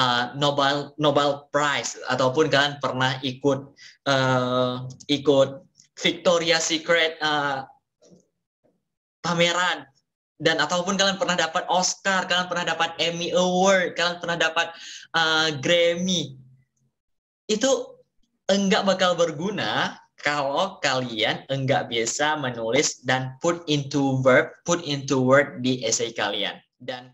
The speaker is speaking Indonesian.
Eh, Nobel Nobel Prize ataupun kalian pernah ikut uh, ikut Victoria Secret uh, pameran dan ataupun kalian pernah dapat Oscar, kalian pernah dapat Emmy Award, kalian pernah dapat uh, Grammy. Itu enggak bakal berguna kalau kalian enggak bisa menulis dan put into verb, put into word di essay kalian. Dan